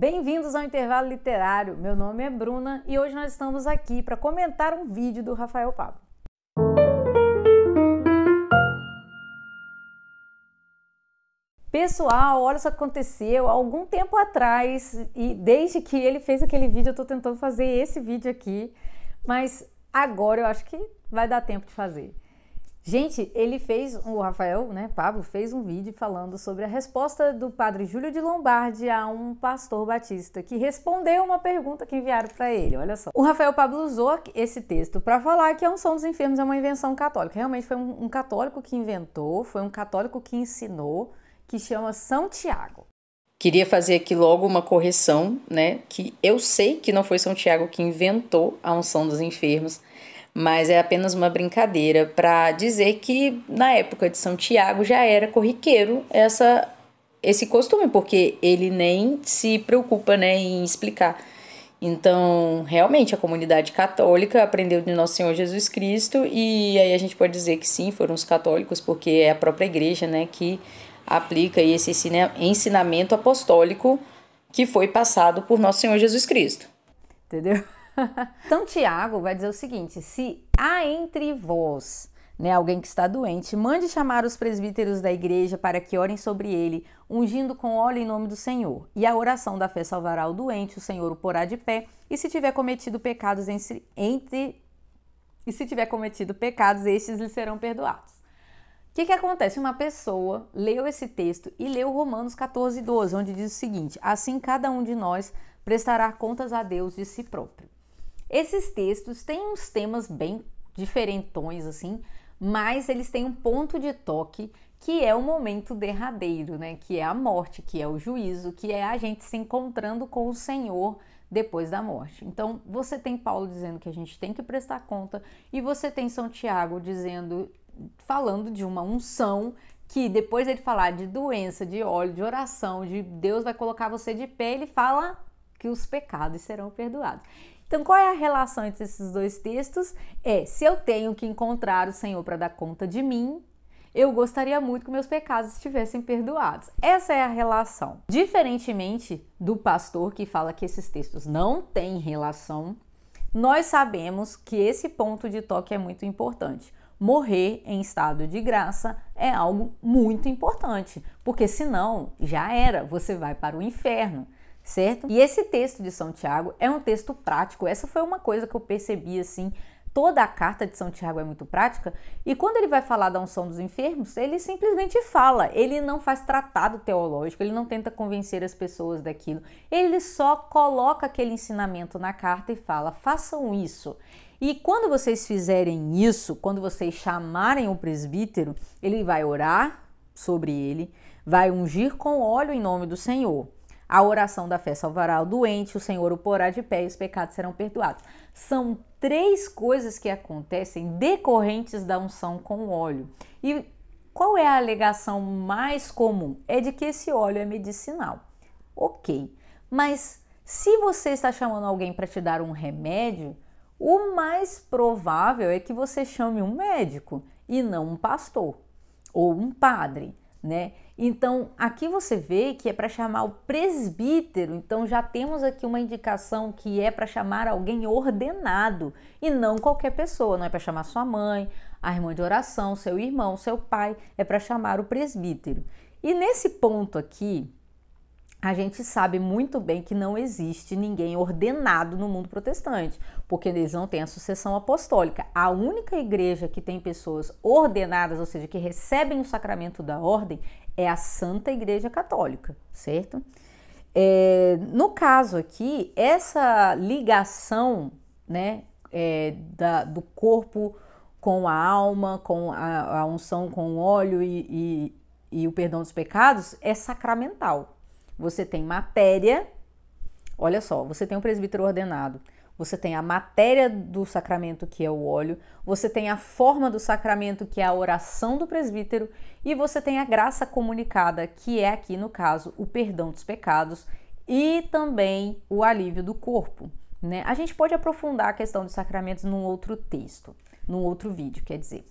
Bem-vindos ao Intervalo Literário. Meu nome é Bruna e hoje nós estamos aqui para comentar um vídeo do Rafael Pablo. Pessoal, olha que aconteceu há algum tempo atrás e desde que ele fez aquele vídeo eu estou tentando fazer esse vídeo aqui, mas agora eu acho que vai dar tempo de fazer. Gente, ele fez, o Rafael, né, Pablo, fez um vídeo falando sobre a resposta do padre Júlio de Lombardi a um pastor batista que respondeu uma pergunta que enviaram para ele. Olha só. O Rafael Pablo usou esse texto para falar que a é unção dos enfermos é uma invenção católica. Realmente foi um, um católico que inventou, foi um católico que ensinou, que chama São Tiago. Queria fazer aqui logo uma correção, né, que eu sei que não foi São Tiago que inventou a unção dos enfermos mas é apenas uma brincadeira para dizer que na época de São Tiago já era corriqueiro essa esse costume, porque ele nem se preocupa né, em explicar. Então, realmente, a comunidade católica aprendeu de Nosso Senhor Jesus Cristo, e aí a gente pode dizer que sim, foram os católicos, porque é a própria igreja né, que aplica esse ensinamento apostólico que foi passado por Nosso Senhor Jesus Cristo. Entendeu? então, Tiago vai dizer o seguinte: se há entre vós né, alguém que está doente, mande chamar os presbíteros da igreja para que orem sobre ele, ungindo com óleo em nome do Senhor. E a oração da fé salvará o doente, o Senhor o porá de pé, e se tiver cometido pecados entre, entre e se tiver cometido pecados, estes lhe serão perdoados. O que, que acontece? Uma pessoa leu esse texto e leu Romanos 14, 12, onde diz o seguinte: Assim cada um de nós prestará contas a Deus de si próprio. Esses textos têm uns temas bem diferentões assim, mas eles têm um ponto de toque que é o momento derradeiro, né? Que é a morte, que é o juízo, que é a gente se encontrando com o Senhor depois da morte. Então, você tem Paulo dizendo que a gente tem que prestar conta e você tem São Tiago dizendo falando de uma unção que depois ele falar de doença, de óleo, de oração, de Deus vai colocar você de pé, ele fala que os pecados serão perdoados. Então, qual é a relação entre esses dois textos? É: se eu tenho que encontrar o Senhor para dar conta de mim, eu gostaria muito que meus pecados estivessem perdoados. Essa é a relação. Diferentemente do pastor que fala que esses textos não têm relação, nós sabemos que esse ponto de toque é muito importante. Morrer em estado de graça é algo muito importante, porque senão já era, você vai para o inferno certo? E esse texto de São Tiago é um texto prático. Essa foi uma coisa que eu percebi assim. Toda a carta de São Tiago é muito prática, e quando ele vai falar da unção dos enfermos, ele simplesmente fala, ele não faz tratado teológico, ele não tenta convencer as pessoas daquilo, ele só coloca aquele ensinamento na carta e fala: façam isso. E quando vocês fizerem isso, quando vocês chamarem o presbítero, ele vai orar sobre ele, vai ungir com óleo em nome do Senhor. A oração da fé salvará o doente, o Senhor o porá de pé e os pecados serão perdoados. São três coisas que acontecem decorrentes da unção com óleo. E qual é a alegação mais comum? É de que esse óleo é medicinal. Ok, mas se você está chamando alguém para te dar um remédio, o mais provável é que você chame um médico e não um pastor ou um padre, né? Então, aqui você vê que é para chamar o presbítero. Então, já temos aqui uma indicação que é para chamar alguém ordenado e não qualquer pessoa. Não é para chamar sua mãe, a irmã de oração, seu irmão, seu pai. É para chamar o presbítero. E nesse ponto aqui, a gente sabe muito bem que não existe ninguém ordenado no mundo protestante, porque eles não têm a sucessão apostólica. A única igreja que tem pessoas ordenadas, ou seja, que recebem o sacramento da ordem, é a Santa Igreja Católica, certo? É, no caso aqui, essa ligação né, é, da, do corpo com a alma, com a, a unção com o óleo e, e, e o perdão dos pecados é sacramental. Você tem matéria, olha só, você tem um presbítero ordenado, você tem a matéria do sacramento, que é o óleo, você tem a forma do sacramento, que é a oração do presbítero, e você tem a graça comunicada, que é aqui no caso o perdão dos pecados e também o alívio do corpo. Né? A gente pode aprofundar a questão dos sacramentos num outro texto, num outro vídeo, quer dizer.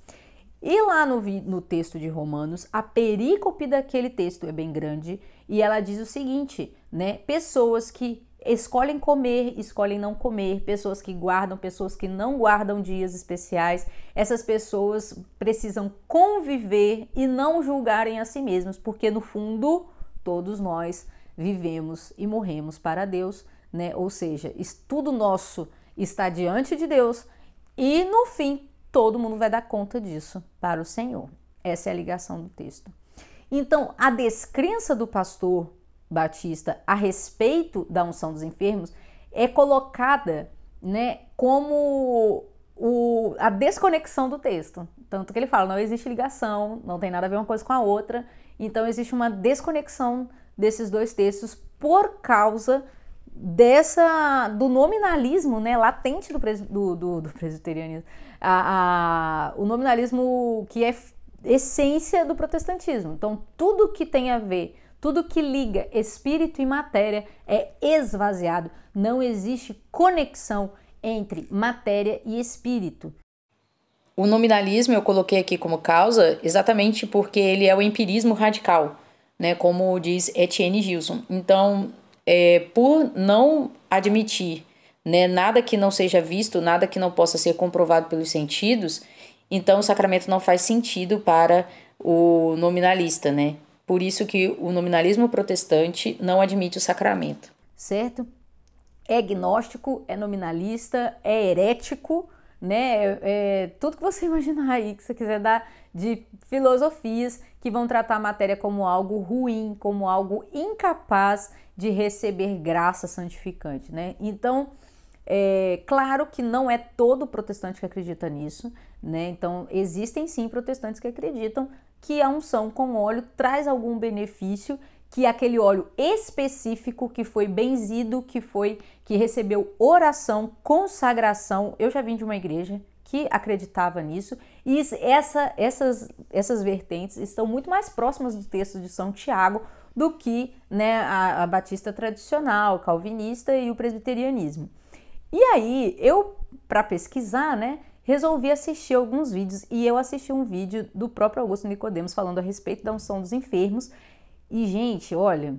E lá no, no, texto de Romanos, a perícope daquele texto é bem grande e ela diz o seguinte, né? Pessoas que escolhem comer, escolhem não comer, pessoas que guardam, pessoas que não guardam dias especiais. Essas pessoas precisam conviver e não julgarem a si mesmas, porque no fundo todos nós vivemos e morremos para Deus, né? Ou seja, tudo nosso está diante de Deus e no fim todo mundo vai dar conta disso para o Senhor. Essa é a ligação do texto. Então, a descrença do pastor Batista a respeito da unção dos enfermos é colocada né, como o, a desconexão do texto. Tanto que ele fala, não existe ligação, não tem nada a ver uma coisa com a outra. Então existe uma desconexão desses dois textos por causa dessa do nominalismo né, latente do, pres, do, do, do presbiterianismo. A, a, o nominalismo que é essência do protestantismo. Então tudo que tem a ver tudo que liga espírito e matéria é esvaziado, não existe conexão entre matéria e espírito. O nominalismo eu coloquei aqui como causa exatamente porque ele é o empirismo radical, né, como diz Etienne Gilson. Então, é, por não admitir né, nada que não seja visto, nada que não possa ser comprovado pelos sentidos, então o sacramento não faz sentido para o nominalista, né? Por isso que o nominalismo protestante não admite o sacramento. Certo? É gnóstico, é nominalista, é herético, né? É, é tudo que você imaginar aí, que você quiser dar de filosofias que vão tratar a matéria como algo ruim, como algo incapaz de receber graça santificante, né? Então, é, claro que não é todo protestante que acredita nisso, né? Então, existem sim protestantes que acreditam que a unção com óleo traz algum benefício, que aquele óleo específico que foi benzido, que foi que recebeu oração, consagração. Eu já vim de uma igreja que acreditava nisso. E essa, essas, essas vertentes estão muito mais próximas do texto de São Tiago do que né, a, a batista tradicional, calvinista e o presbiterianismo. E aí, eu, para pesquisar, né, resolvi assistir alguns vídeos e eu assisti um vídeo do próprio Augusto Nicodemos falando a respeito da unção dos enfermos. E, gente, olha,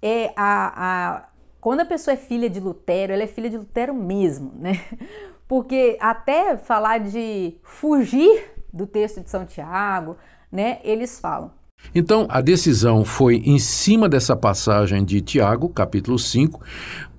é a, a quando a pessoa é filha de Lutero, ela é filha de Lutero mesmo, né? Porque até falar de fugir do texto de São Tiago, né, eles falam. Então, a decisão foi em cima dessa passagem de Tiago, capítulo 5,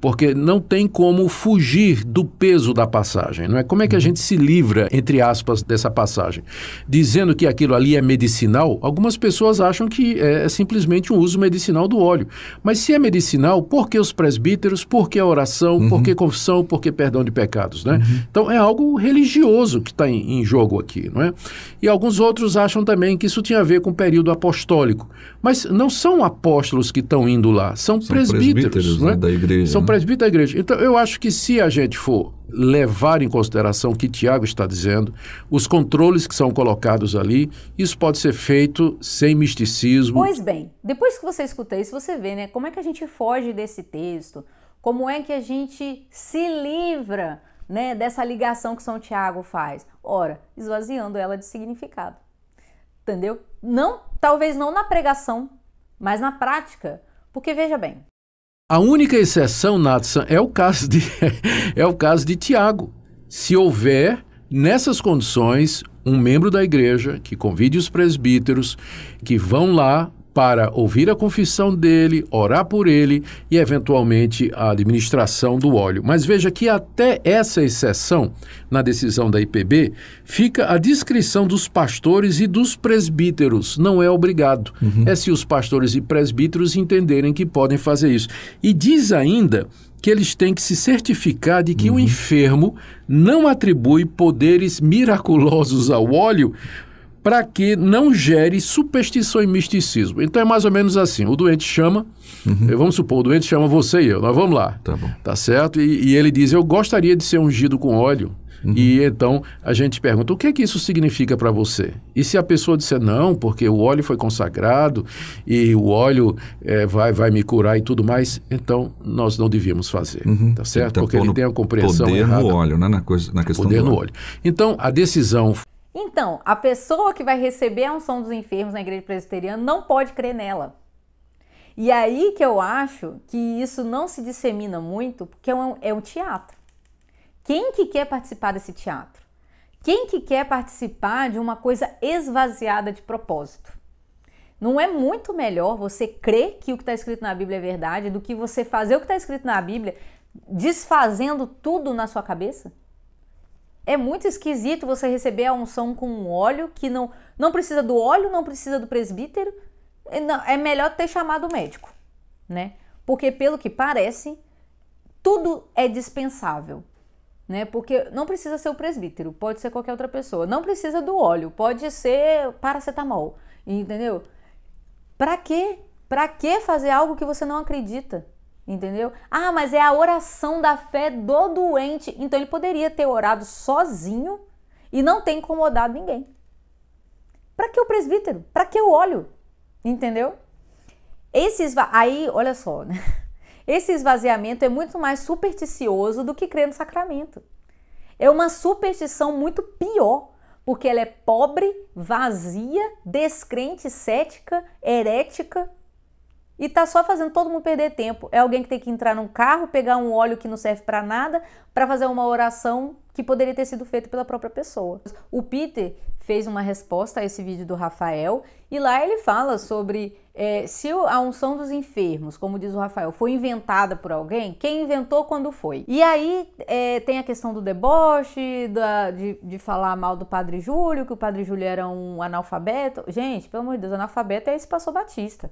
porque não tem como fugir do peso da passagem, não é? Como é que a gente se livra, entre aspas, dessa passagem? Dizendo que aquilo ali é medicinal, algumas pessoas acham que é, é simplesmente um uso medicinal do óleo. Mas se é medicinal, por que os presbíteros, por que a oração, uhum. por que confissão, por que perdão de pecados, né? Uhum. Então é algo religioso que está em, em jogo aqui, não é? E alguns outros acham também que isso tinha a ver com o período apostólico. Mas não são apóstolos que estão indo lá, são, são presbíteros, presbíteros é? né? da igreja. São né? presbítero da igreja. Então, eu acho que se a gente for levar em consideração o que Tiago está dizendo, os controles que são colocados ali, isso pode ser feito sem misticismo. Pois bem, depois que você escuta isso, você vê, né, como é que a gente foge desse texto, como é que a gente se livra, né, dessa ligação que São Tiago faz. Ora, esvaziando ela de significado. Entendeu? Não, talvez não na pregação, mas na prática. Porque veja bem, a única exceção, Natsan, é o caso de, é o caso de Tiago. Se houver, nessas condições, um membro da igreja que convide os presbíteros que vão lá para ouvir a confissão dele, orar por ele e, eventualmente, a administração do óleo. Mas veja que até essa exceção, na decisão da IPB, fica a discrição dos pastores e dos presbíteros. Não é obrigado. Uhum. É se os pastores e presbíteros entenderem que podem fazer isso. E diz ainda que eles têm que se certificar de que uhum. o enfermo não atribui poderes miraculosos ao óleo para que não gere superstição e misticismo. Então é mais ou menos assim: o doente chama, uhum. vamos supor, o doente chama você e eu, nós vamos lá. Tá, bom. tá certo? E, e ele diz: Eu gostaria de ser ungido com óleo. Uhum. E então a gente pergunta: o que é que isso significa para você? E se a pessoa disser não, porque o óleo foi consagrado e o óleo é, vai, vai me curar e tudo mais, então nós não devíamos fazer, uhum. tá certo? Então, porque ele tem a compreensão poder errada. Poder no óleo, né? Na, coisa, na questão poder do óleo. no óleo. Então a decisão então, a pessoa que vai receber a unção dos enfermos na igreja presbiteriana não pode crer nela. E é aí que eu acho que isso não se dissemina muito, porque é um, é um teatro. Quem que quer participar desse teatro? Quem que quer participar de uma coisa esvaziada de propósito? Não é muito melhor você crer que o que está escrito na Bíblia é verdade do que você fazer o que está escrito na Bíblia desfazendo tudo na sua cabeça? é muito esquisito você receber a unção com um óleo que não, não precisa do óleo, não precisa do presbítero. É melhor ter chamado o médico, né? Porque, pelo que parece, tudo é dispensável, né? Porque não precisa ser o presbítero, pode ser qualquer outra pessoa. Não precisa do óleo, pode ser paracetamol, entendeu? Para quê? Para que fazer algo que você não acredita? Entendeu? Ah, mas é a oração da fé do doente. Então ele poderia ter orado sozinho e não ter incomodado ninguém. Para que o presbítero? Para que o óleo? Entendeu? Esse aí, olha só, né? Esse esvaziamento é muito mais supersticioso do que crer no sacramento. É uma superstição muito pior, porque ela é pobre, vazia, descrente, cética, herética, e tá só fazendo todo mundo perder tempo. É alguém que tem que entrar num carro, pegar um óleo que não serve para nada, para fazer uma oração que poderia ter sido feita pela própria pessoa. O Peter fez uma resposta a esse vídeo do Rafael e lá ele fala sobre é, se a unção dos enfermos, como diz o Rafael, foi inventada por alguém, quem inventou quando foi? E aí é, tem a questão do deboche, da, de, de, falar mal do Padre Júlio, que o Padre Júlio era um analfabeto. Gente, pelo amor de Deus, analfabeto é esse Passou Batista,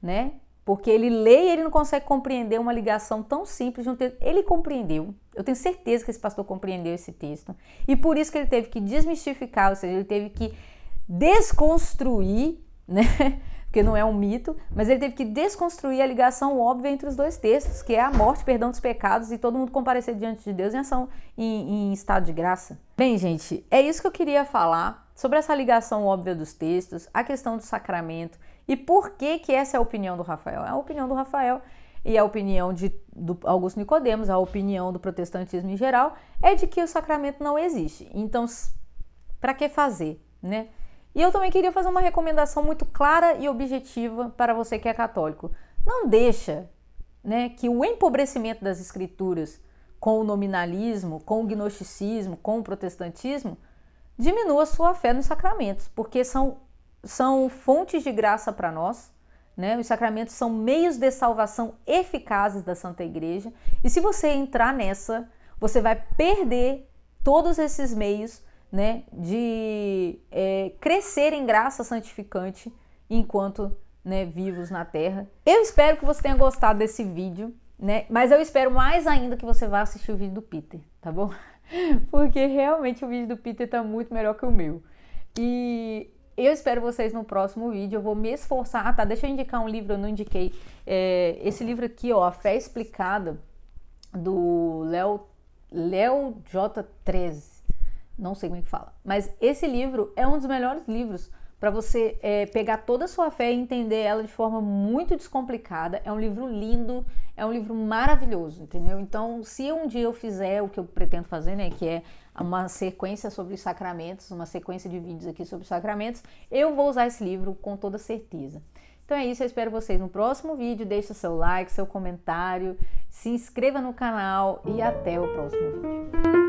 né? Porque ele lê e ele não consegue compreender uma ligação tão simples de um texto. Ele compreendeu, eu tenho certeza que esse pastor compreendeu esse texto. E por isso que ele teve que desmistificar, ou seja, ele teve que desconstruir, né? porque não é um mito, mas ele teve que desconstruir a ligação óbvia entre os dois textos, que é a morte, perdão dos pecados e todo mundo comparecer diante de Deus em ação, em, em estado de graça. Bem, gente, é isso que eu queria falar sobre essa ligação óbvia dos textos, a questão do sacramento e por que que essa é a opinião do Rafael. É a opinião do Rafael e a opinião de, do Augusto Nicodemos, a opinião do protestantismo em geral, é de que o sacramento não existe. Então, para que fazer, né? E eu também queria fazer uma recomendação muito clara e objetiva para você que é católico. Não deixa né, que o empobrecimento das escrituras com o nominalismo, com o gnosticismo, com o protestantismo, diminua sua fé nos sacramentos, porque são, são fontes de graça para nós. Né? Os sacramentos são meios de salvação eficazes da Santa Igreja. E se você entrar nessa, você vai perder todos esses meios né, de é, crescer em graça santificante enquanto né, vivos na Terra. Eu espero que você tenha gostado desse vídeo, né? Mas eu espero mais ainda que você vá assistir o vídeo do Peter, tá bom? Porque realmente o vídeo do Peter tá muito melhor que o meu. E eu espero vocês no próximo vídeo. Eu vou me esforçar. Ah, tá. Deixa eu indicar um livro, eu não indiquei. É, esse livro aqui, ó, A Fé Explicada, do Léo J13 não sei como é que fala. Mas esse livro é um dos melhores livros para você é, pegar toda a sua fé e entender ela de forma muito descomplicada. É um livro lindo, é um livro maravilhoso, entendeu? Então, se um dia eu fizer o que eu pretendo fazer, né, que é uma sequência sobre os sacramentos, uma sequência de vídeos aqui sobre os sacramentos, eu vou usar esse livro com toda certeza. Então é isso, eu espero vocês no próximo vídeo. Deixe seu like, seu comentário, se inscreva no canal e até o próximo vídeo.